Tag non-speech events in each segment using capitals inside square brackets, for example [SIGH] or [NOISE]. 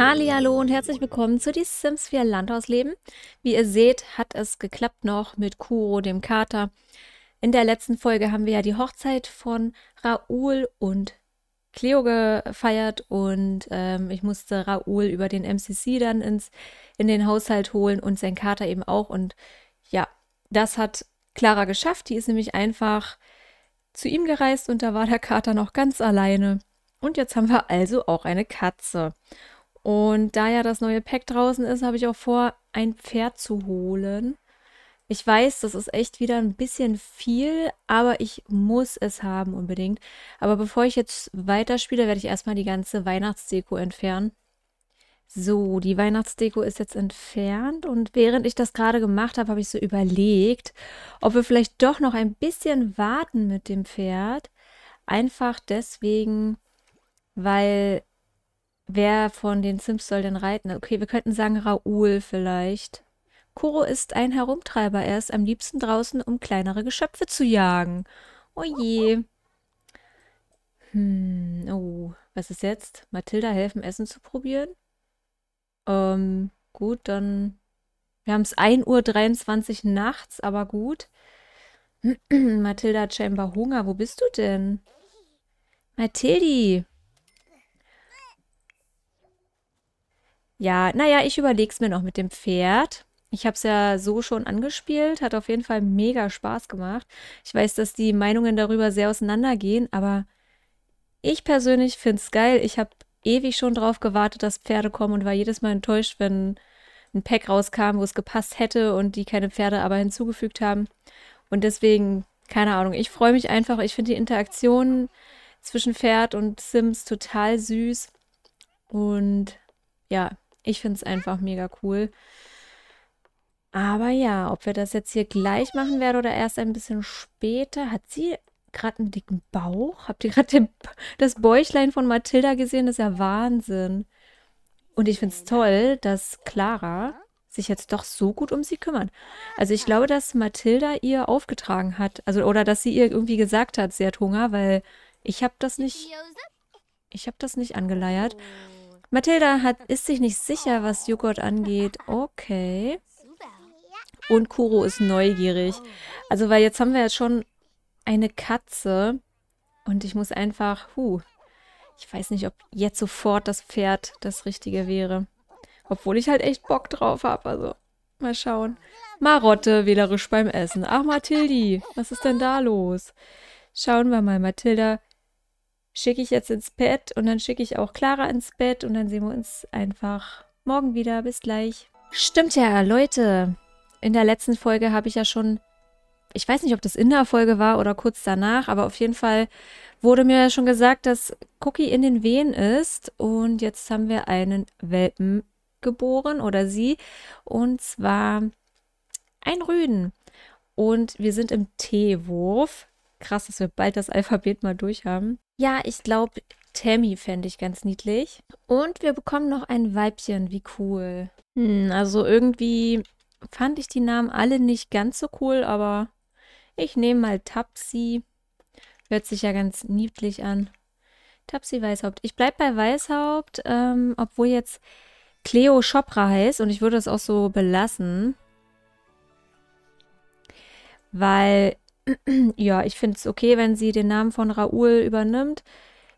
Hallo und herzlich willkommen zu die Sims 4 Landhausleben. Wie ihr seht, hat es geklappt noch mit Kuro, dem Kater. In der letzten Folge haben wir ja die Hochzeit von Raoul und Cleo gefeiert und ähm, ich musste Raoul über den MCC dann ins, in den Haushalt holen und sein Kater eben auch. Und ja, das hat Clara geschafft. Die ist nämlich einfach zu ihm gereist und da war der Kater noch ganz alleine. Und jetzt haben wir also auch eine Katze. Und da ja das neue Pack draußen ist, habe ich auch vor, ein Pferd zu holen. Ich weiß, das ist echt wieder ein bisschen viel, aber ich muss es haben unbedingt. Aber bevor ich jetzt weiterspiele, werde ich erstmal die ganze Weihnachtsdeko entfernen. So, die Weihnachtsdeko ist jetzt entfernt und während ich das gerade gemacht habe, habe ich so überlegt, ob wir vielleicht doch noch ein bisschen warten mit dem Pferd. Einfach deswegen, weil Wer von den Sims soll denn reiten? Okay, wir könnten sagen Raoul vielleicht. Kuro ist ein Herumtreiber. Er ist am liebsten draußen, um kleinere Geschöpfe zu jagen. Oh je. Hm, oh. Was ist jetzt? Mathilda helfen, Essen zu probieren? Ähm, gut, dann... Wir haben es 1.23 Uhr nachts, aber gut. [CLEARS THROAT] Mathilda hat scheinbar Hunger. Wo bist du denn? Mathildi! Ja, naja, ich überlege es mir noch mit dem Pferd. Ich habe es ja so schon angespielt, hat auf jeden Fall mega Spaß gemacht. Ich weiß, dass die Meinungen darüber sehr auseinandergehen, aber ich persönlich finde es geil. Ich habe ewig schon darauf gewartet, dass Pferde kommen und war jedes Mal enttäuscht, wenn ein Pack rauskam, wo es gepasst hätte und die keine Pferde aber hinzugefügt haben. Und deswegen, keine Ahnung, ich freue mich einfach. Ich finde die Interaktion zwischen Pferd und Sims total süß. Und ja, ich finde es einfach mega cool. Aber ja, ob wir das jetzt hier gleich machen werden oder erst ein bisschen später, hat sie gerade einen dicken Bauch? Habt ihr gerade das Bäuchlein von Mathilda gesehen? Das ist ja Wahnsinn. Und ich finde es toll, dass Clara sich jetzt doch so gut um sie kümmert. Also ich glaube, dass Mathilda ihr aufgetragen hat, also oder dass sie ihr irgendwie gesagt hat, sie hat Hunger, weil ich habe das nicht, ich habe das nicht angeleiert. Mathilda hat, ist sich nicht sicher, was Joghurt angeht. Okay. Und Kuro ist neugierig. Also, weil jetzt haben wir jetzt schon eine Katze. Und ich muss einfach, huh, ich weiß nicht, ob jetzt sofort das Pferd das Richtige wäre. Obwohl ich halt echt Bock drauf habe, also mal schauen. Marotte, wählerisch beim Essen. Ach, Mathildi, was ist denn da los? Schauen wir mal, Mathilda schicke ich jetzt ins Bett und dann schicke ich auch Clara ins Bett und dann sehen wir uns einfach morgen wieder. Bis gleich. Stimmt ja, Leute. In der letzten Folge habe ich ja schon, ich weiß nicht, ob das in der Folge war oder kurz danach, aber auf jeden Fall wurde mir ja schon gesagt, dass Cookie in den Wehen ist und jetzt haben wir einen Welpen geboren oder sie und zwar ein Rüden. Und wir sind im T-Wurf. Krass, dass wir bald das Alphabet mal durch haben. Ja, ich glaube, Tammy fände ich ganz niedlich. Und wir bekommen noch ein Weibchen, wie cool. Hm, also irgendwie fand ich die Namen alle nicht ganz so cool, aber ich nehme mal Tapsi. Hört sich ja ganz niedlich an. Tapsi Weißhaupt. Ich bleibe bei Weißhaupt, ähm, obwohl jetzt Cleo Chopra heißt und ich würde es auch so belassen. Weil ja, ich finde es okay, wenn sie den Namen von Raoul übernimmt.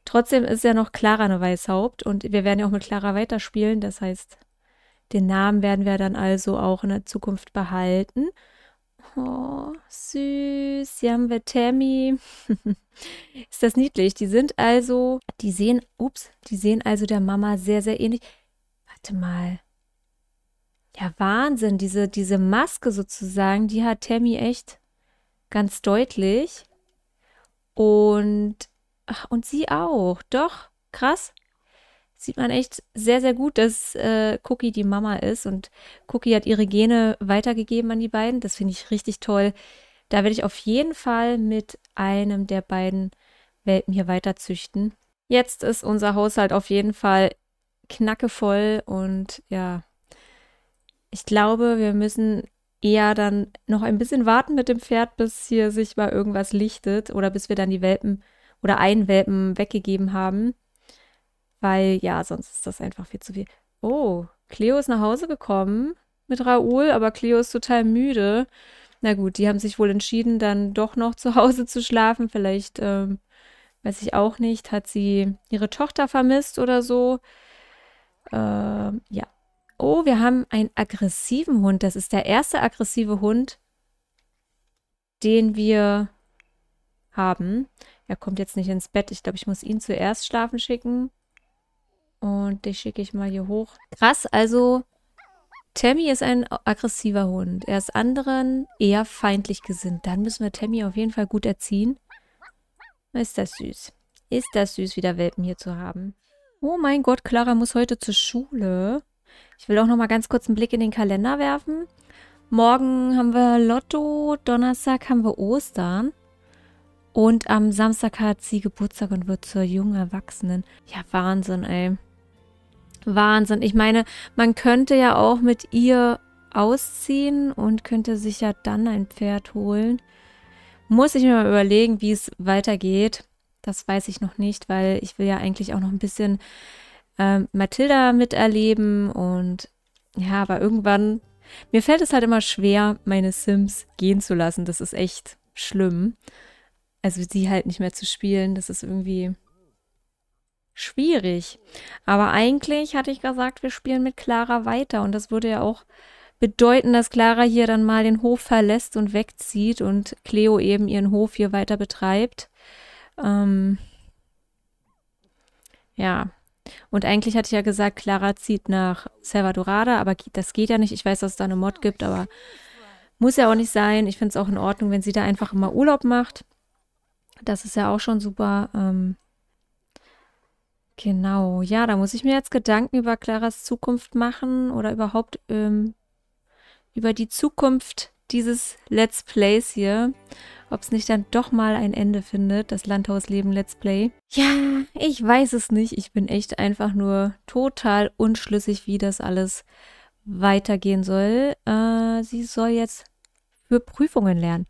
Trotzdem ist ja noch Clara eine Weißhaupt und wir werden ja auch mit Clara weiterspielen. Das heißt, den Namen werden wir dann also auch in der Zukunft behalten. Oh, süß. Hier haben wir Tammy. [LAUGHS] ist das niedlich? Die sind also, die sehen, ups, die sehen also der Mama sehr, sehr ähnlich. Warte mal. Ja, Wahnsinn. Diese, diese Maske sozusagen, die hat Tammy echt ganz deutlich. Und, ach, und sie auch. Doch, krass. Sieht man echt sehr, sehr gut, dass äh, Cookie die Mama ist. Und Cookie hat ihre Gene weitergegeben an die beiden. Das finde ich richtig toll. Da werde ich auf jeden Fall mit einem der beiden Welpen hier weiterzüchten. Jetzt ist unser Haushalt auf jeden Fall knackevoll und ja, ich glaube, wir müssen eher dann noch ein bisschen warten mit dem Pferd, bis hier sich mal irgendwas lichtet oder bis wir dann die Welpen oder einen Welpen weggegeben haben. Weil ja, sonst ist das einfach viel zu viel. Oh, Cleo ist nach Hause gekommen mit Raoul, aber Cleo ist total müde. Na gut, die haben sich wohl entschieden, dann doch noch zu Hause zu schlafen. Vielleicht, ähm, weiß ich auch nicht, hat sie ihre Tochter vermisst oder so. Ähm, ja, oh, wir haben einen aggressiven Hund. Das ist der erste aggressive Hund, den wir haben. Er kommt jetzt nicht ins Bett. Ich glaube, ich muss ihn zuerst schlafen schicken. Und dich schicke ich mal hier hoch. Krass, also Tammy ist ein aggressiver Hund. Er ist anderen eher feindlich gesinnt. Dann müssen wir Tammy auf jeden Fall gut erziehen. Ist das süß. Ist das süß, wieder Welpen hier zu haben. Oh mein Gott, Clara muss heute zur Schule. Ich will auch noch mal ganz kurz einen Blick in den Kalender werfen. Morgen haben wir Lotto, Donnerstag haben wir Ostern. Und am Samstag hat sie Geburtstag und wird zur jungen Erwachsenen. Ja, Wahnsinn, ey. Wahnsinn. Ich meine, man könnte ja auch mit ihr ausziehen und könnte sich ja dann ein Pferd holen. Muss ich mir mal überlegen, wie es weitergeht. Das weiß ich noch nicht, weil ich will ja eigentlich auch noch ein bisschen ähm, Mathilda miterleben und ja, aber irgendwann, mir fällt es halt immer schwer, meine Sims gehen zu lassen. Das ist echt schlimm. Also sie halt nicht mehr zu spielen, das ist irgendwie schwierig. Aber eigentlich hatte ich gesagt, wir spielen mit Clara weiter und das würde ja auch bedeuten, dass Clara hier dann mal den Hof verlässt und wegzieht und Cleo eben ihren Hof hier weiter betreibt. Ähm, ja, und eigentlich hatte ich ja gesagt, Clara zieht nach Salvadorada, aber das geht ja nicht. Ich weiß, dass es da eine Mod gibt, aber muss ja auch nicht sein. Ich finde es auch in Ordnung, wenn sie da einfach immer Urlaub macht. Das ist ja auch schon super. Ähm, genau, ja, da muss ich mir jetzt Gedanken über Claras Zukunft machen oder überhaupt ähm, über die Zukunft dieses Let's Plays hier. Ob es nicht dann doch mal ein Ende findet, das Landhausleben Let's Play. Ja, ich weiß es nicht. Ich bin echt einfach nur total unschlüssig, wie das alles weitergehen soll. Äh, sie soll jetzt für Prüfungen lernen.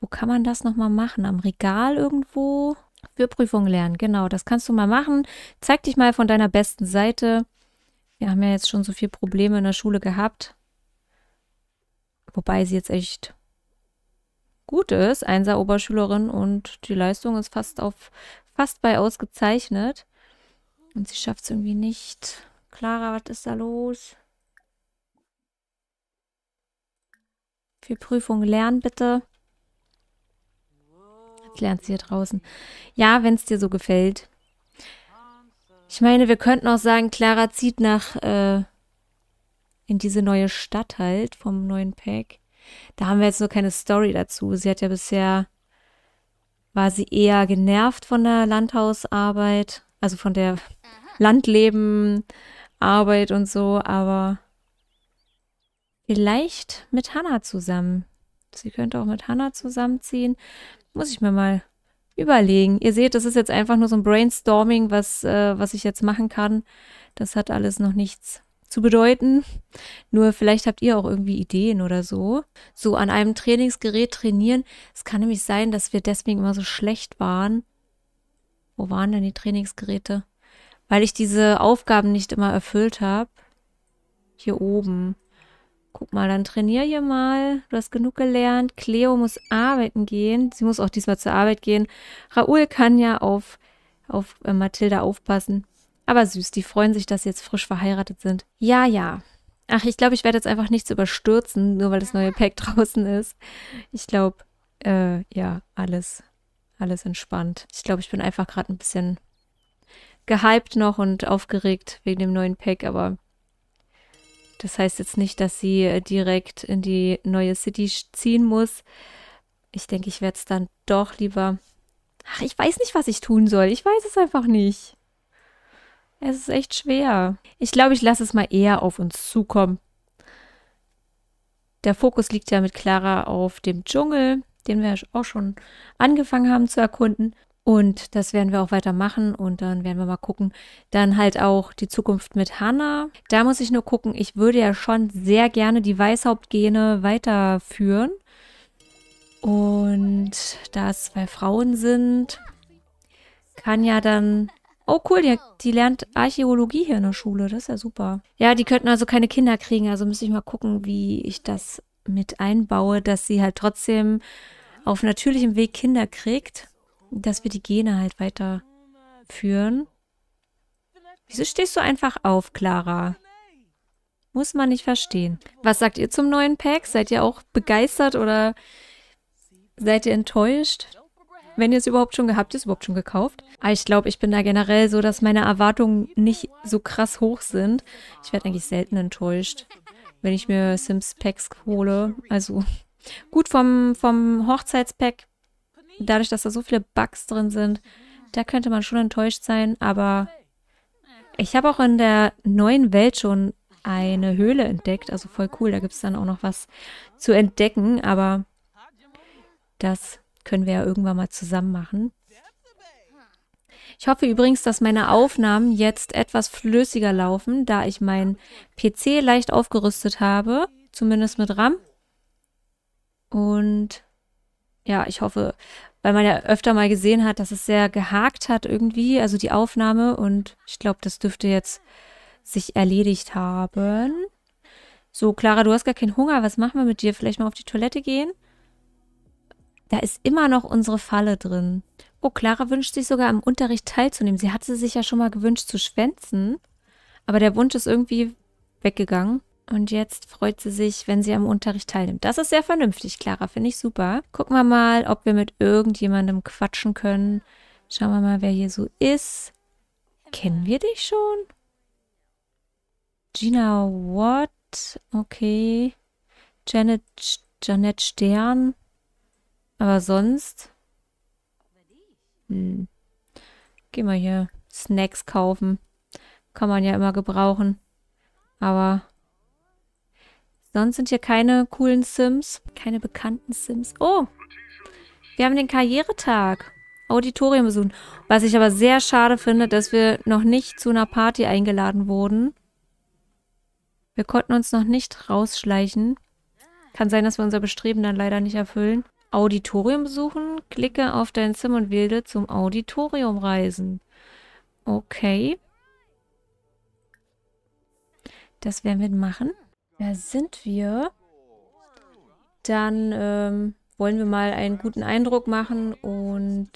Wo kann man das nochmal machen? Am Regal irgendwo? Für Prüfungen lernen, genau. Das kannst du mal machen. Zeig dich mal von deiner besten Seite. Wir haben ja jetzt schon so viele Probleme in der Schule gehabt. Wobei sie jetzt echt gut ist, einser Oberschülerin und die Leistung ist fast auf fast bei ausgezeichnet. Und sie schafft es irgendwie nicht. Clara, was ist da los? Für Prüfung lernen bitte. Jetzt lernt sie hier draußen. Ja, wenn es dir so gefällt. Ich meine, wir könnten auch sagen, Clara zieht nach äh, in diese neue Stadt halt vom neuen Pack. Da haben wir jetzt nur keine Story dazu. Sie hat ja bisher, war sie eher genervt von der Landhausarbeit, also von der Landlebenarbeit und so, aber vielleicht mit Hannah zusammen. Sie könnte auch mit Hannah zusammenziehen. Muss ich mir mal überlegen. Ihr seht, das ist jetzt einfach nur so ein Brainstorming, was, äh, was ich jetzt machen kann. Das hat alles noch nichts zu bedeuten. Nur vielleicht habt ihr auch irgendwie Ideen oder so. So an einem Trainingsgerät trainieren. Es kann nämlich sein, dass wir deswegen immer so schlecht waren. Wo waren denn die Trainingsgeräte? Weil ich diese Aufgaben nicht immer erfüllt habe. Hier oben. Guck mal, dann trainier hier mal. Du hast genug gelernt. Cleo muss arbeiten gehen. Sie muss auch diesmal zur Arbeit gehen. Raoul kann ja auf, auf äh, Mathilda aufpassen. Aber süß, die freuen sich, dass sie jetzt frisch verheiratet sind. Ja, ja. Ach, ich glaube, ich werde jetzt einfach nichts überstürzen, nur weil das neue Pack [LAUGHS] draußen ist. Ich glaube, äh, ja, alles, alles entspannt. Ich glaube, ich bin einfach gerade ein bisschen gehypt noch und aufgeregt wegen dem neuen Pack, aber das heißt jetzt nicht, dass sie äh, direkt in die neue City ziehen muss. Ich denke, ich werde es dann doch lieber. Ach, ich weiß nicht, was ich tun soll. Ich weiß es einfach nicht. Es ist echt schwer. Ich glaube, ich lasse es mal eher auf uns zukommen. Der Fokus liegt ja mit Clara auf dem Dschungel, den wir auch schon angefangen haben zu erkunden. Und das werden wir auch weitermachen und dann werden wir mal gucken. Dann halt auch die Zukunft mit Hannah. Da muss ich nur gucken, ich würde ja schon sehr gerne die Weißhauptgene weiterführen. Und da es zwei Frauen sind, kann ja dann Oh cool, die, die, lernt Archäologie hier in der Schule. Das ist ja super. Ja, die könnten also keine Kinder kriegen. Also müsste ich mal gucken, wie ich das mit einbaue, dass sie halt trotzdem auf natürlichem Weg Kinder kriegt. Dass wir die Gene halt weiterführen. Wieso stehst du einfach auf, Clara? Muss man nicht verstehen. Was sagt ihr zum neuen Pack? Seid ihr auch begeistert oder seid ihr enttäuscht? wenn ihr es überhaupt schon gehabt, ihr es überhaupt schon gekauft. Aber ich glaube, ich bin da generell so, dass meine Erwartungen nicht so krass hoch sind. Ich werde eigentlich selten enttäuscht, wenn ich mir Sims Packs hole. Also gut vom, vom Hochzeitspack, dadurch, dass da so viele Bugs drin sind, da könnte man schon enttäuscht sein. Aber ich habe auch in der neuen Welt schon eine Höhle entdeckt. Also voll cool. Da gibt es dann auch noch was zu entdecken. Aber das können wir ja irgendwann mal zusammen machen. Ich hoffe übrigens, dass meine Aufnahmen jetzt etwas flüssiger laufen, da ich meinen PC leicht aufgerüstet habe, zumindest mit RAM. Und ja, ich hoffe, weil man ja öfter mal gesehen hat, dass es sehr gehakt hat irgendwie, also die Aufnahme. Und ich glaube, das dürfte jetzt sich erledigt haben. So, Clara, du hast gar keinen Hunger. Was machen wir mit dir? Vielleicht mal auf die Toilette gehen? Da ist immer noch unsere Falle drin. Oh, Clara wünscht sich sogar am Unterricht teilzunehmen. Sie hatte sich ja schon mal gewünscht zu schwänzen, aber der Wunsch ist irgendwie weggegangen. Und jetzt freut sie sich, wenn sie am Unterricht teilnimmt. Das ist sehr vernünftig, Clara, finde ich super. Gucken wir mal, ob wir mit irgendjemandem quatschen können. Schauen wir mal, wer hier so ist. Kennen wir dich schon? Gina Watt, okay. Janet, Janet Stern, aber sonst... Hm. Geh mal hier Snacks kaufen. Kann man ja immer gebrauchen. Aber... Sonst sind hier keine coolen Sims. Keine bekannten Sims. Oh! Wir haben den Karrieretag. Auditorium besuchen. Was ich aber sehr schade finde, dass wir noch nicht zu einer Party eingeladen wurden. Wir konnten uns noch nicht rausschleichen. Kann sein, dass wir unser Bestreben dann leider nicht erfüllen. Auditorium besuchen. Klicke auf dein Sim und wähle zum Auditorium reisen. Okay. Das werden wir machen. Da sind wir. Dann ähm, wollen wir mal einen guten Eindruck machen und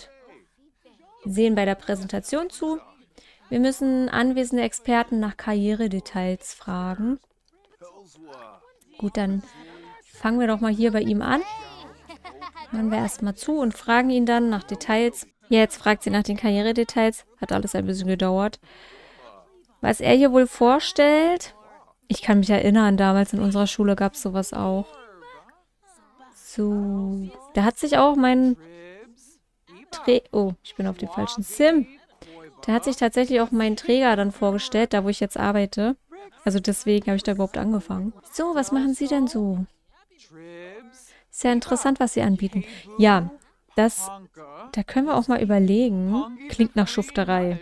sehen bei der Präsentation zu. Wir müssen anwesende Experten nach Karrieredetails fragen. Gut, dann fangen wir doch mal hier bei ihm an. Machen wir erstmal zu und fragen ihn dann nach Details. jetzt fragt sie nach den Karrieredetails. Hat alles ein bisschen gedauert. Was er hier wohl vorstellt. Ich kann mich erinnern, damals in unserer Schule gab es sowas auch. So. Da hat sich auch mein... Trä oh, ich bin auf dem falschen Sim. Da hat sich tatsächlich auch mein Träger dann vorgestellt, da wo ich jetzt arbeite. Also deswegen habe ich da überhaupt angefangen. So, was machen Sie denn so? Ist ja interessant, was sie anbieten. Ja, das, da können wir auch mal überlegen. Klingt nach Schufterei.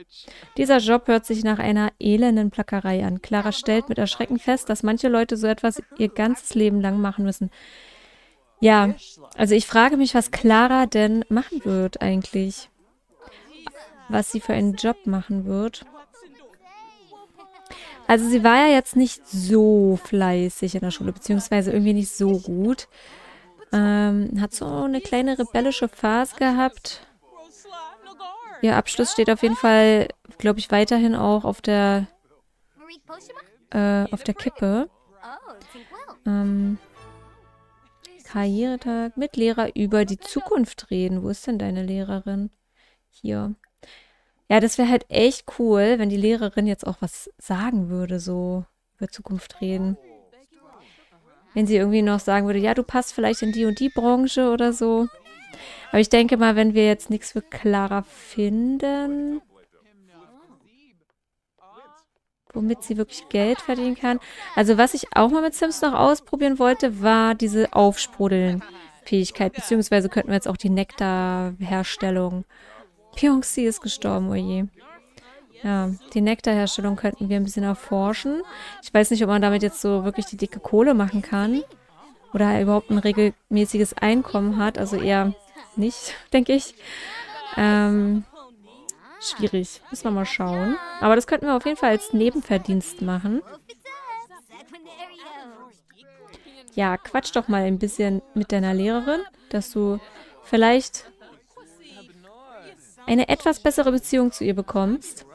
Dieser Job hört sich nach einer elenden Plackerei an. Clara stellt mit Erschrecken fest, dass manche Leute so etwas ihr ganzes Leben lang machen müssen. Ja, also ich frage mich, was Clara denn machen wird eigentlich. Was sie für einen Job machen wird. Also sie war ja jetzt nicht so fleißig in der Schule, beziehungsweise irgendwie nicht so gut. Ähm, hat so eine kleine rebellische Phase gehabt. Ihr Abschluss steht auf jeden Fall, glaube ich, weiterhin auch auf der äh, auf der Kippe. Ähm, Karrieretag mit Lehrer über die Zukunft reden. Wo ist denn deine Lehrerin? Hier. Ja, das wäre halt echt cool, wenn die Lehrerin jetzt auch was sagen würde, so über Zukunft reden. Wenn sie irgendwie noch sagen würde, ja, du passt vielleicht in die und die Branche oder so. Aber ich denke mal, wenn wir jetzt nichts für Clara finden, womit sie wirklich Geld verdienen kann. Also was ich auch mal mit Sims noch ausprobieren wollte, war diese Aufsprudeln-Fähigkeit. Beziehungsweise könnten wir jetzt auch die Nektarherstellung. Pyongxi ist gestorben, oje. Oh ja, die Nektarherstellung könnten wir ein bisschen erforschen. Ich weiß nicht, ob man damit jetzt so wirklich die dicke Kohle machen kann oder überhaupt ein regelmäßiges Einkommen hat. Also eher nicht, [LAUGHS] denke ich. Ähm, schwierig. Müssen wir mal schauen. Aber das könnten wir auf jeden Fall als Nebenverdienst machen. Ja, quatsch doch mal ein bisschen mit deiner Lehrerin, dass du vielleicht eine etwas bessere Beziehung zu ihr bekommst.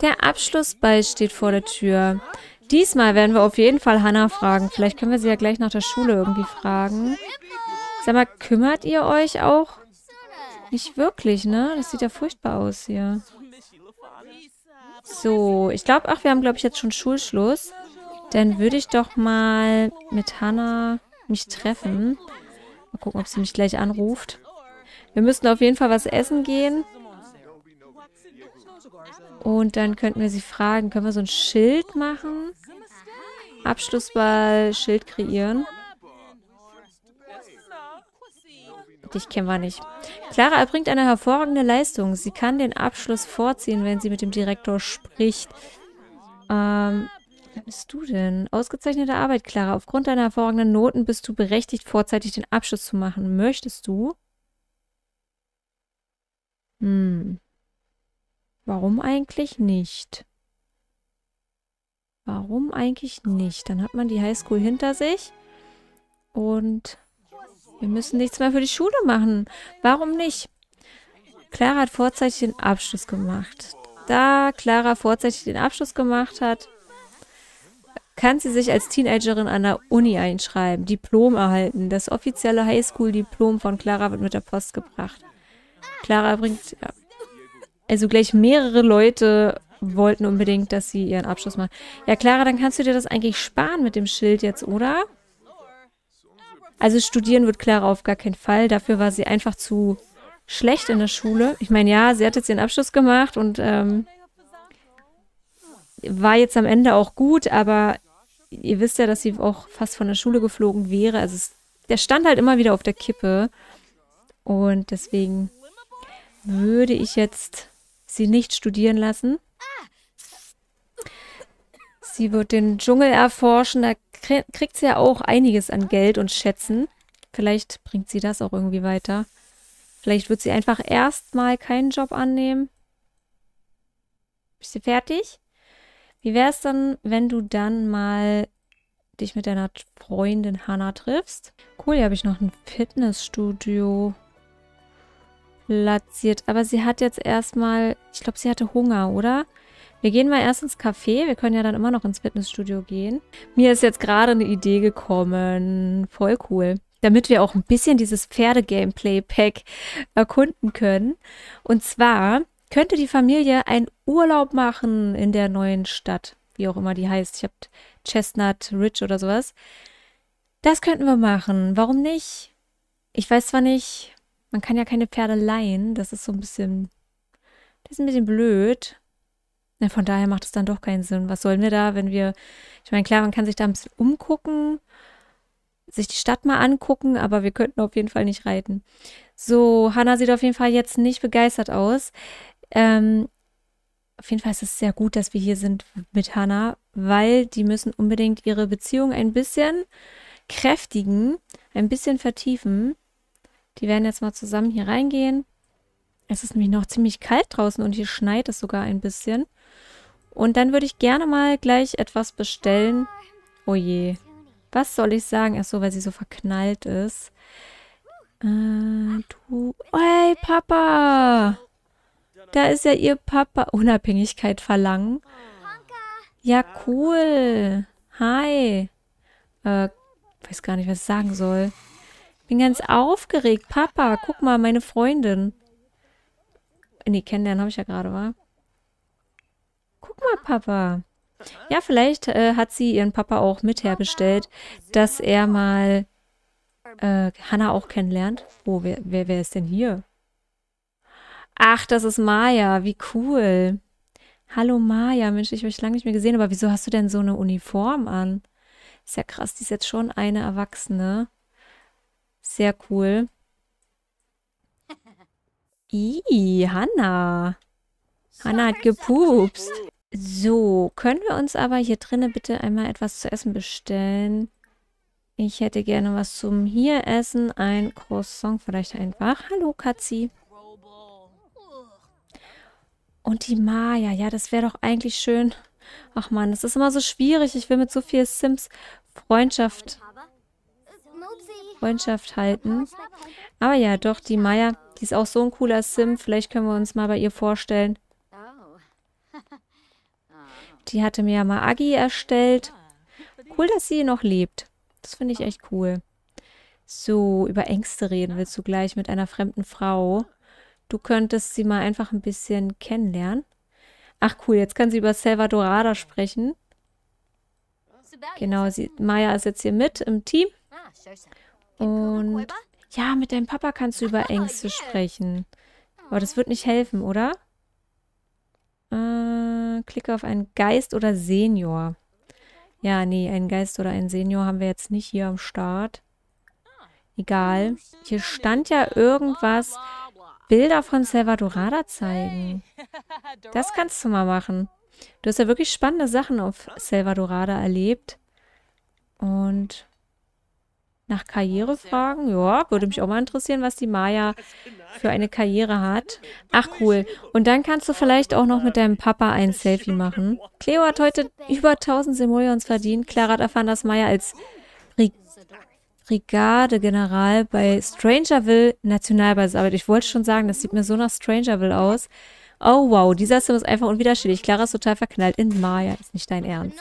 Der Abschlussball steht vor der Tür. Diesmal werden wir auf jeden Fall Hannah fragen. Vielleicht können wir sie ja gleich nach der Schule irgendwie fragen. Sag mal, kümmert ihr euch auch? Nicht wirklich, ne? Das sieht ja furchtbar aus hier. So, ich glaube, ach, wir haben, glaube ich, jetzt schon Schulschluss. Dann würde ich doch mal mit Hannah mich treffen. Mal gucken, ob sie mich gleich anruft. Wir müssten auf jeden Fall was essen gehen. Und dann könnten wir sie fragen, können wir so ein Schild machen? Abschlussball, Schild kreieren. Dich kennen wir nicht. Clara erbringt eine hervorragende Leistung. Sie kann den Abschluss vorziehen, wenn sie mit dem Direktor spricht. Ähm, wer bist du denn? Ausgezeichnete Arbeit, Clara. Aufgrund deiner hervorragenden Noten bist du berechtigt, vorzeitig den Abschluss zu machen. Möchtest du? Hm. Warum eigentlich nicht? Warum eigentlich nicht? Dann hat man die Highschool hinter sich. Und wir müssen nichts mehr für die Schule machen. Warum nicht? Clara hat vorzeitig den Abschluss gemacht. Da Clara vorzeitig den Abschluss gemacht hat, kann sie sich als Teenagerin an der Uni einschreiben, Diplom erhalten. Das offizielle Highschool-Diplom von Clara wird mit der Post gebracht. Clara bringt ja, also gleich mehrere Leute wollten unbedingt, dass sie ihren Abschluss machen. Ja, Clara, dann kannst du dir das eigentlich sparen mit dem Schild jetzt, oder? Also studieren wird Clara auf gar keinen Fall. Dafür war sie einfach zu schlecht in der Schule. Ich meine, ja, sie hat jetzt ihren Abschluss gemacht und ähm, war jetzt am Ende auch gut, aber ihr wisst ja, dass sie auch fast von der Schule geflogen wäre. Also es, der stand halt immer wieder auf der Kippe. Und deswegen würde ich jetzt sie nicht studieren lassen. Sie wird den Dschungel erforschen, da kriegt sie ja auch einiges an Geld und Schätzen. Vielleicht bringt sie das auch irgendwie weiter. Vielleicht wird sie einfach erstmal keinen Job annehmen. Bist du fertig? Wie wäre es dann, wenn du dann mal dich mit deiner Freundin Hannah triffst? Cool, hier habe ich noch ein Fitnessstudio platziert. Aber sie hat jetzt erstmal, ich glaube, sie hatte Hunger, oder? Wir gehen mal erst ins Café. Wir können ja dann immer noch ins Fitnessstudio gehen. Mir ist jetzt gerade eine Idee gekommen. Voll cool. Damit wir auch ein bisschen dieses Pferde-Gameplay-Pack erkunden können. Und zwar könnte die Familie einen Urlaub machen in der neuen Stadt. Wie auch immer die heißt. Ich habe Chestnut Ridge oder sowas. Das könnten wir machen. Warum nicht? Ich weiß zwar nicht, man kann ja keine Pferde leihen. Das ist so ein bisschen. Das ist ein bisschen blöd. Ja, von daher macht es dann doch keinen Sinn. Was sollen wir da, wenn wir. Ich meine, klar, man kann sich da ein bisschen umgucken, sich die Stadt mal angucken, aber wir könnten auf jeden Fall nicht reiten. So, Hannah sieht auf jeden Fall jetzt nicht begeistert aus. Ähm, auf jeden Fall ist es sehr gut, dass wir hier sind mit Hannah, weil die müssen unbedingt ihre Beziehung ein bisschen kräftigen, ein bisschen vertiefen. Die werden jetzt mal zusammen hier reingehen. Es ist nämlich noch ziemlich kalt draußen und hier schneit es sogar ein bisschen. Und dann würde ich gerne mal gleich etwas bestellen. Oh je. Was soll ich sagen? Ach so, weil sie so verknallt ist. Äh, du... Oh, hey, Papa! Da ist ja ihr Papa. Unabhängigkeit verlangen. Ja, cool. Hi. Äh, weiß gar nicht, was ich sagen soll. Bin ganz aufgeregt. Papa, guck mal, meine Freundin. Nee, kennenlernen habe ich ja gerade, wa? Guck mal, Papa. Ja, vielleicht äh, hat sie ihren Papa auch mit herbestellt, dass er mal äh, Hannah auch kennenlernt. Oh, wer, wer, wer ist denn hier? Ach, das ist Maya. Wie cool. Hallo Maya. Mensch, ich habe euch lange nicht mehr gesehen. Aber wieso hast du denn so eine Uniform an? Ist ja krass, die ist jetzt schon eine Erwachsene. Sehr cool. Ih, Hanna. Hanna hat gepupst. So, können wir uns aber hier drinnen bitte einmal etwas zu essen bestellen? Ich hätte gerne was zum hier essen. Ein Croissant vielleicht einfach. Hallo, Katzi. Und die Maya. Ja, das wäre doch eigentlich schön. Ach man, das ist immer so schwierig. Ich will mit so viel Sims Freundschaft Freundschaft halten. Aber ja, doch, die Maya, die ist auch so ein cooler Sim. Vielleicht können wir uns mal bei ihr vorstellen. Die hatte mir ja mal Agi erstellt. Cool, dass sie noch lebt. Das finde ich echt cool. So, über Ängste reden willst du gleich mit einer fremden Frau. Du könntest sie mal einfach ein bisschen kennenlernen. Ach cool, jetzt kann sie über Salvadorada sprechen. Genau, sie, Maya ist jetzt hier mit im Team. Und ja, mit deinem Papa kannst du über Ängste sprechen. Aber das wird nicht mhm. helfen, oder? Äh, klicke auf einen Geist oder Senior. Ja, nee, einen Geist oder einen Senior haben wir jetzt nicht hier am Start. Egal. Hier stand ja irgendwas. Bilder von Salvadorada zeigen. [LAUGHS] Das kannst du mal machen. Du hast ja wirklich spannende Sachen auf Salvadorada erlebt. Und nach Karriere fragen. Ja, würde mich auch mal interessieren, was die Maya für eine Karriere hat. Ach cool. Und dann kannst du vielleicht auch noch mit deinem Papa ein Selfie machen. Cleo hat heute über 1000 Simoleons verdient. Clara hat erfahren, dass Maya als Brigadegeneral bei Strangerville Nationalbasis arbeitet. Ich wollte schon sagen, das sieht mir so nach Strangerville aus. Oh wow, dieser Sim ist einfach unwiderstehlich. Clara ist total verknallt in Maya. Ist nicht dein Ernst.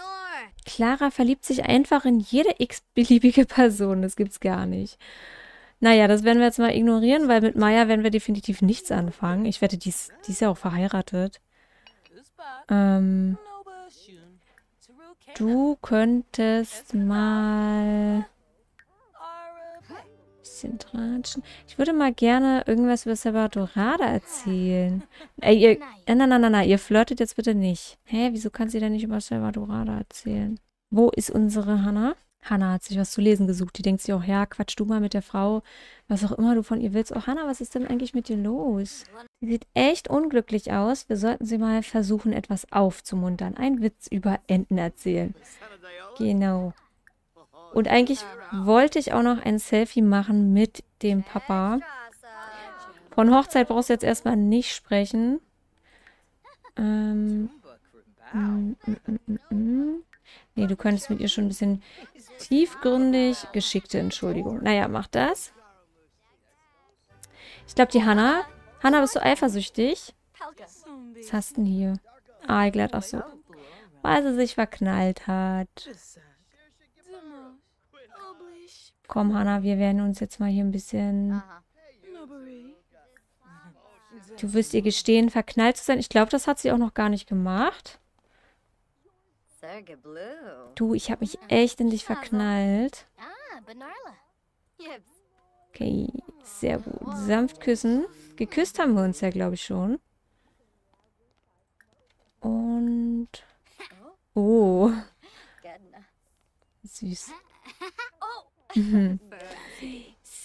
Clara verliebt sich einfach in jede x-beliebige Person. Das gibt's gar nicht. Naja, das werden wir jetzt mal ignorieren, weil mit Maya werden wir definitiv nichts anfangen. Ich wette, die ist, ja auch verheiratet. Ähm, du könntest mal bisschen tratschen. Ich würde mal gerne irgendwas über Salvadorada erzählen. Ey, äh, ihr, nein, nein, nein, nein, ihr flirtet jetzt bitte nicht. Hä, wieso kann sie denn nicht über Salvadorada erzählen? Wo ist unsere Hanna? Hanna hat sich was zu lesen gesucht. Die denkt sich auch, ja, quatsch du mal mit der Frau, was auch immer du von ihr willst. Oh, Hanna, was ist denn eigentlich mit dir los? Sie sieht echt unglücklich aus. Wir sollten sie mal versuchen, etwas aufzumuntern. Ein Witz über Enten erzählen. Genau. Und eigentlich wollte ich auch noch ein Selfie machen mit dem Papa. Von Hochzeit brauchst du jetzt erstmal nicht sprechen. Ähm, m, m, m, nee, du könntest mit ihr schon ein bisschen tiefgründig geschickte Entschuldigung. Naja, mach das. Ich glaube, die Hanna. Hanna, bist du eifersüchtig? Was hast du denn hier? Ah, ich glaube auch so. Weil sie sich verknallt hat. Komm, Hanna, wir werden uns jetzt mal hier ein bisschen... Du wirst ihr gestehen, verknallt zu sein. Ich glaube, das hat sie auch noch gar nicht gemacht. Du, ich habe mich echt in dich verknallt. Okay, sehr gut. Sanft küssen. Geküsst haben wir uns ja, glaube ich, schon. Und... Oh. Süß. [LAUGHS] Oh. Mhm.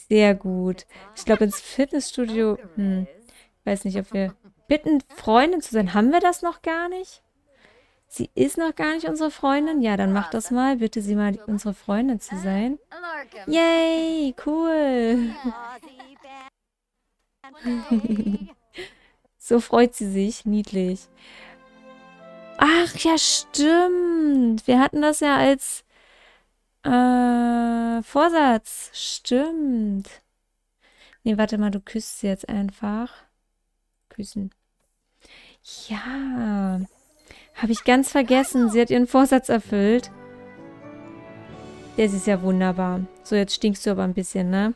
Sehr gut. Ich glaube, ins Fitnessstudio... Hm. Weiß nicht, ob wir... Bitten, Freundin zu sein. Haben wir das noch gar nicht? Sie ist noch gar nicht unsere Freundin? Ja, dann mach das mal. Bitte sie mal, unsere Freundin zu sein. Yay, cool. [LAUGHS] so freut sie sich. Niedlich. Ach ja, stimmt. Wir hatten das ja als Vorsatz. Stimmt. Nee, warte mal, du küsst sie jetzt einfach. Küssen. Ja. Habe ich ganz vergessen. Sie hat ihren Vorsatz erfüllt. Das ist ja wunderbar. So, jetzt stinkst du aber ein bisschen, ne?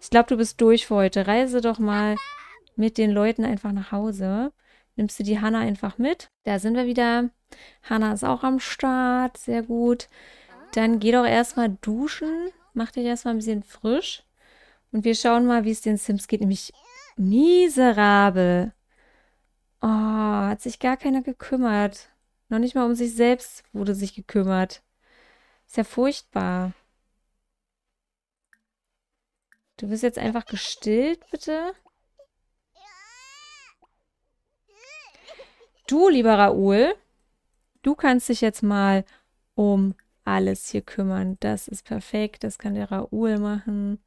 Ich glaube, du bist durch für heute. Reise doch mal mit den Leuten einfach nach Hause. Nimmst du die Hanna einfach mit? Da sind wir wieder. Hanna ist auch am Start. Sehr gut. Dann geh doch erstmal duschen. Mach dich erstmal ein bisschen frisch. Und wir schauen mal, wie es den Sims geht. Nämlich miserabel. Oh, hat sich gar keiner gekümmert. Noch nicht mal um sich selbst wurde sich gekümmert. Ist ja furchtbar. Du wirst jetzt einfach gestillt, bitte. Du, lieber Raoul, du kannst dich jetzt mal um alles hier kümmern. Das ist perfekt, das kann der Raoul machen.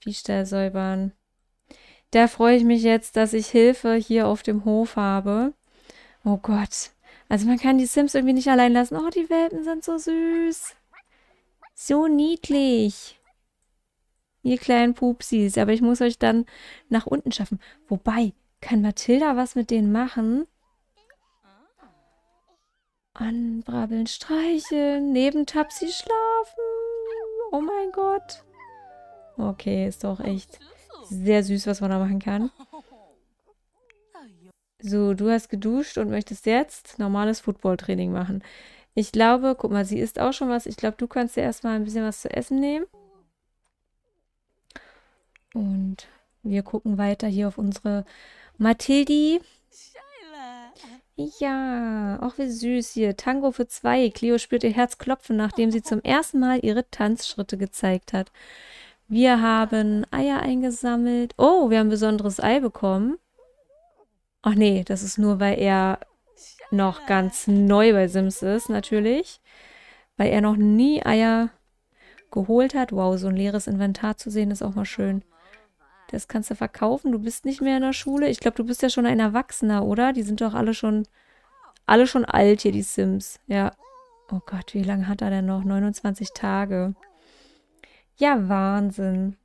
Viehstall säubern. Da freue ich mich jetzt, dass ich Hilfe hier auf dem Hof habe. Oh Gott. Also man kann die Sims irgendwie nicht allein lassen. Oh, die Welpen sind so süß. So niedlich. Ihr kleinen Pupsis. Aber ich muss euch dann nach unten schaffen. Wobei, kann Mathilda was mit denen machen? Anbrabbeln, streicheln, neben Tapsi schlafen. Oh mein Gott. Okay, ist doch echt sehr süß, was man da machen kann. So, du hast geduscht und möchtest jetzt normales Footballtraining machen. Ich glaube, guck mal, sie isst auch schon was. Ich glaube, du kannst dir erstmal ein bisschen was zu essen nehmen. Und wir gucken weiter hier auf unsere Mathildi. Ja, auch wie süß hier. Tango für zwei. Cleo spürt ihr Herz klopfen, nachdem sie zum ersten Mal ihre Tanzschritte gezeigt hat. Wir haben Eier eingesammelt. Oh, wir haben ein besonderes Ei bekommen. Ach nee, das ist nur, weil er noch ganz neu bei Sims ist, natürlich. Weil er noch nie Eier geholt hat. Wow, so ein leeres Inventar zu sehen ist auch mal schön. Das kannst du verkaufen. Du bist nicht mehr in der Schule. Ich glaube, du bist ja schon ein Erwachsener, oder? Die sind doch alle schon, alle schon alt hier, die Sims. Ja. Oh Gott, wie lange hat er denn noch? 29 Tage. Ja, Wahnsinn.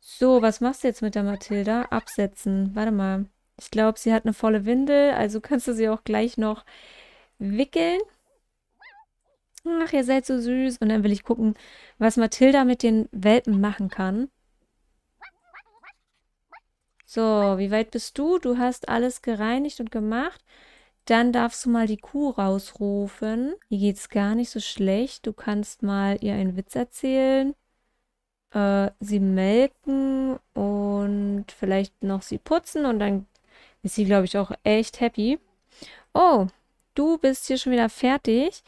So, was machst du jetzt mit der Mathilda? Absetzen. Warte mal. Ich glaube, sie hat eine volle Windel, also [LAUGHS] kannst du sie auch gleich noch wickeln. Ach, ihr seid so süß. Und dann will ich gucken, was Mathilda mit den Welpen machen kann. So, wie weit bist du? Du hast alles gereinigt und gemacht. Dann darfst du mal die Kuh rausrufen. Hier geht es gar nicht so schlecht. Du kannst mal ihr einen Witz erzählen, äh, sie melken und vielleicht noch sie putzen und dann ist sie, glaube ich, auch echt happy. Oh, du bist hier schon wieder fertig.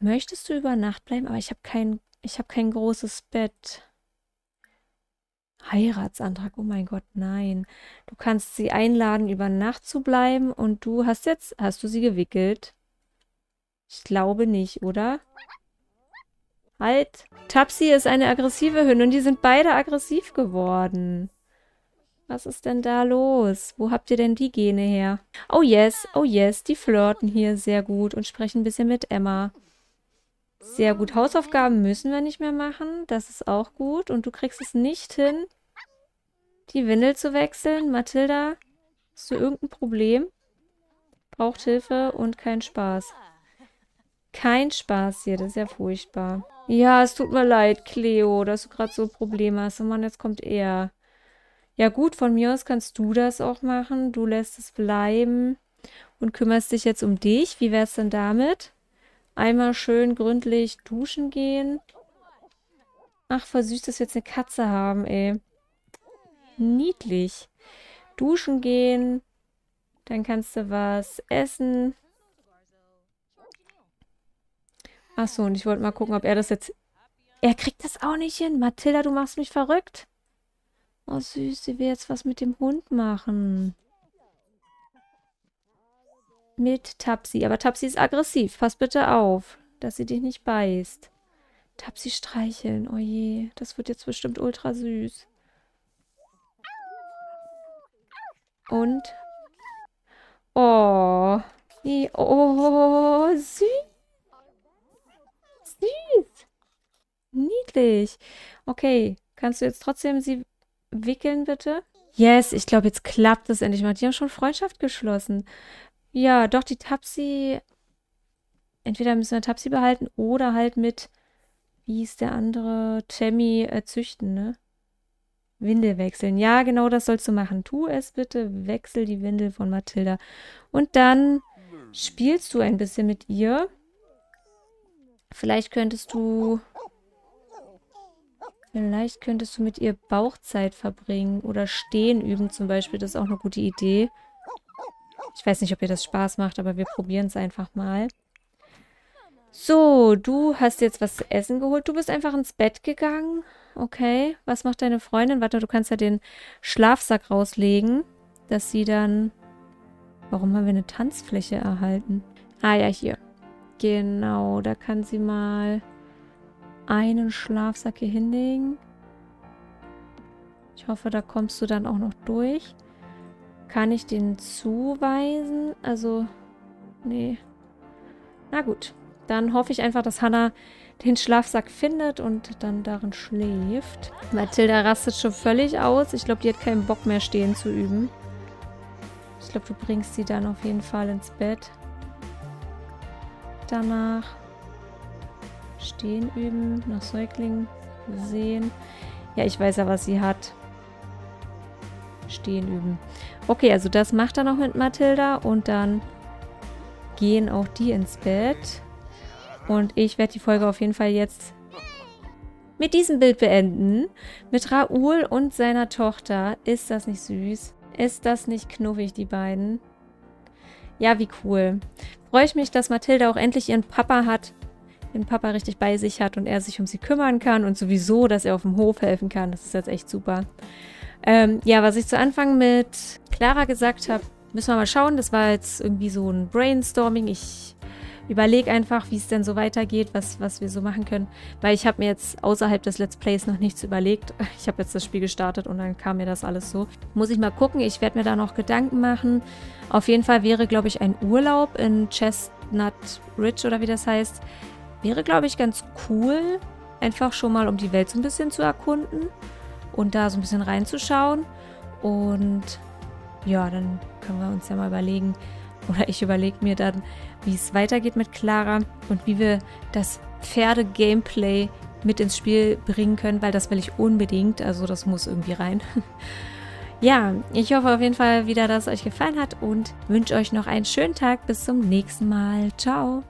Möchtest du über Nacht bleiben? Aber ich habe kein, hab kein großes Bett. Heiratsantrag, oh mein Gott, nein. Du kannst sie einladen, über Nacht zu bleiben und du hast jetzt, hast du sie gewickelt? Ich glaube nicht, oder? Halt! Tapsi ist eine aggressive Hündin und die sind beide aggressiv geworden. Was ist denn da los? Wo habt ihr denn die Gene her? Oh yes, oh yes, die flirten hier sehr gut und sprechen ein bisschen mit Emma. Sehr gut. Hausaufgaben müssen wir nicht mehr machen. Das ist auch gut. Und du kriegst es nicht hin, die Windel zu wechseln. Mathilda, hast du irgendein Problem? Braucht Hilfe und kein Spaß. Kein Spaß hier, das ist ja furchtbar. Ja, es tut mir leid, Cleo, dass du gerade so Probleme hast. Oh Mann, jetzt kommt er. Ja gut, von mir aus kannst du das auch machen. Du lässt es bleiben und kümmerst dich jetzt um dich. Wie wär's denn damit? Einmal schön gründlich duschen gehen. Ach, versüßt, dass wir jetzt eine Katze haben, ey. Niedlich. Duschen gehen. Dann kannst du was essen. Achso, und ich wollte mal gucken, ob er das jetzt... Er kriegt das auch nicht hin. Mathilda, du machst mich verrückt. Oh süß, sie will jetzt was mit dem Hund machen mit Tapsi. Aber Tapsi ist aggressiv. Pass bitte auf, dass sie dich nicht beißt. Tapsi streicheln. Oh je, das wird jetzt bestimmt ultra süß. Und? Oh. Oh, oh, oh, oh, süß. Süß. Niedlich. Okay, kannst du jetzt trotzdem sie wickeln, bitte? Yes, ich glaube, jetzt klappt es endlich mal. Die haben schon Freundschaft geschlossen. Ja, doch, die Tapsi. Entweder müssen wir Tapsi behalten oder halt mit, wie hieß der andere, Tammy äh, züchten, ne? Windel wechseln. Ja, genau das sollst du machen. Tu es bitte. Wechsel die Windel von Mathilda. Und dann spielst du ein bisschen mit ihr. Vielleicht könntest du... Vielleicht könntest du mit ihr Bauchzeit verbringen oder Stehen üben zum Beispiel. Das ist auch eine gute Idee. Ich weiß nicht, ob ihr das Spaß macht, aber wir probieren es einfach mal. So, du hast jetzt was zu essen geholt. Du bist einfach ins Bett gegangen. Okay, was macht deine Freundin? Warte, du kannst ja den Schlafsack rauslegen, dass sie dann... Warum haben wir eine Tanzfläche erhalten? Ah ja, hier. Genau, da kann sie mal einen Schlafsack hier hinlegen. Ich hoffe, da kommst du dann auch noch durch. Kann ich den zuweisen? Also, nee. Na gut. Dann hoffe ich einfach, dass Hannah den Schlafsack findet und dann darin schläft. Mathilda rastet schon völlig aus. Ich glaube, die hat keinen Bock mehr stehen zu üben. Ich glaube, du bringst sie dann auf jeden Fall ins Bett. Danach stehen üben, nach Säuglingen sehen. Ja, ich weiß ja, was sie hat. Stehen üben. Okay, also das macht er noch mit Mathilda und dann gehen auch die ins Bett. Und ich werde die Folge auf jeden Fall jetzt mit diesem Bild beenden. Mit Raoul und seiner Tochter. Ist das nicht süß? Ist das nicht knuffig, die beiden? Ja, wie cool. Freue ich mich, dass Mathilda auch endlich ihren Papa hat. Ihren Papa richtig bei sich hat und er sich um sie kümmern kann. Und sowieso, dass er auf dem Hof helfen kann. Das ist jetzt echt super. Ähm, ja, was ich zu Anfang mit Clara gesagt habe, müssen wir mal schauen. Das war jetzt irgendwie so ein Brainstorming. Ich überlege einfach, wie es denn so weitergeht, was, was wir so machen können. Weil ich habe mir jetzt außerhalb des Let's Plays noch nichts überlegt. [LAUGHS] Ich habe jetzt das Spiel gestartet und dann kam mir das alles so. Muss ich mal gucken. Ich werde mir da noch Gedanken machen. Auf jeden Fall wäre, glaube ich, ein Urlaub in Chestnut Ridge oder wie das heißt. Wäre, glaube ich, ganz cool. Einfach schon mal, um die Welt so ein bisschen zu erkunden und da so ein bisschen reinzuschauen. Und ja, dann können wir uns ja mal überlegen, [LAUGHS] oder ich überlege mir dann, wie es weitergeht mit Clara und wie wir das Pferde-Gameplay mit ins Spiel bringen können, weil das will ich unbedingt. Also das muss irgendwie rein. [LAUGHS] Ja, ich hoffe auf jeden Fall wieder, dass es euch gefallen hat und wünsche euch noch einen schönen Tag. Bis zum nächsten Mal. Ciao.